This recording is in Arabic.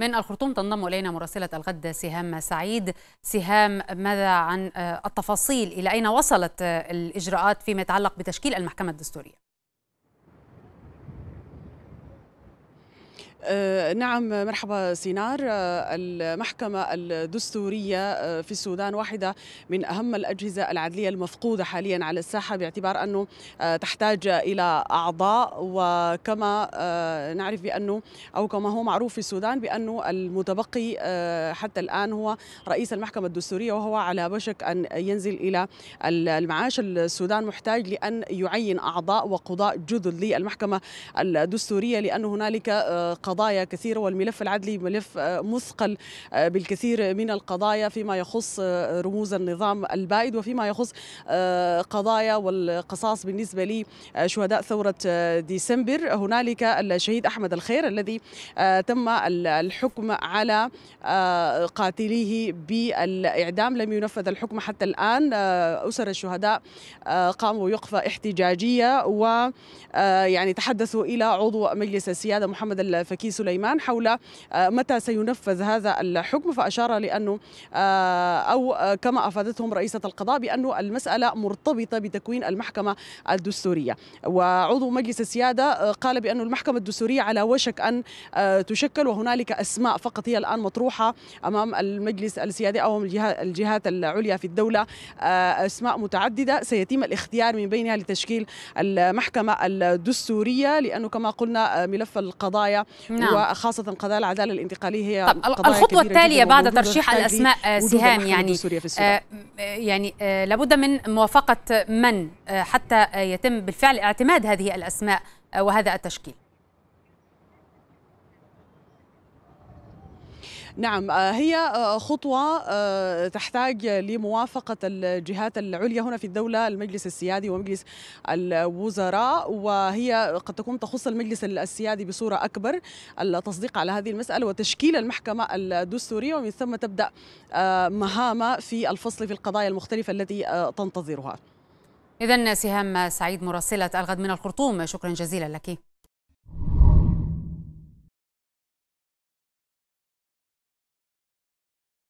من الخرطوم تنضم إلينا مراسلة الغد سهام سعيد سهام ماذا عن آه، التفاصيل إلى أين وصلت آه، الإجراءات فيما يتعلق بتشكيل المحكمة الدستورية آه، نعم مرحبا سينار آه، المحكمة الدستورية آه، في السودان واحدة من أهم الأجهزة العدلية المفقودة حاليا على الساحة باعتبار أنه تحتاج إلى أعضاء وكما نعرف بأنه أو كما هو معروف في السودان بأنه المتبقي حتى الآن هو رئيس المحكمة الدستورية وهو على وشك أن ينزل إلى المعاش السودان محتاج لأن يعين أعضاء وقضاء جدد للمحكمة الدستورية لأن هنالك قضايا كثيرة والملف العدلي ملف آه، مثقل آه، بالكثير من القضايا فيما يخص آه، رموز النظام البائد وفيما يخص قضايا والقصاص بالنسبة لشهداء ثورة ديسمبر هنالك الشهيد أحمد الخير الذي تم الحكم على قاتليه بالإعدام لم ينفذ الحكم حتى الآن أسر الشهداء قاموا بوقفة احتجاجية ويعني تحدثوا إلى عضو مجلس السيادة محمد الفكري مكي سليمان حول آه، متى سينفذ هذا الحكم فأشار لأنه آه، أو آه، كما أفادتهم رئيسة القضاء بأنه المسألة مرتبطة بتكوين المحكمة الدستورية وعضو مجلس السيادة قال بأن المحكمة الدستورية على وشك أن تشكل وهنالك أسماء فقط هي الآن مطروحة أمام المجلس السيادي أو الجهات العليا في الدولة أسماء متعددة سيتم الاختيار من بينها لتشكيل المحكمة الدستورية لأنه كما قلنا ملف القضايا نعم. وخاصه قضايا العداله الانتقاليه هي الخطوه التاليه بعد ترشيح الاسماء سهام يعني آه يعني آه لابد من موافقه من آه حتى يتم بالفعل اعتماد هذه الاسماء آه، وهذا التشكيل نعم آه، هي آه، خطوة آه، تحتاج لموافقة الجهات العليا هنا في الدولة المجلس السيادي ومجلس الوزراء وهي قد تكون تخص المجلس السيادي بصورة أكبر التصديق على هذه المسألة وتشكيل المحكمة الدستورية ومن ثم تبدأ مهامة في الفصل في القضايا المختلفة التي تنتظرها إذا سهام سعيد مراسلة الغد من الخرطوم شكرا جزيلا لك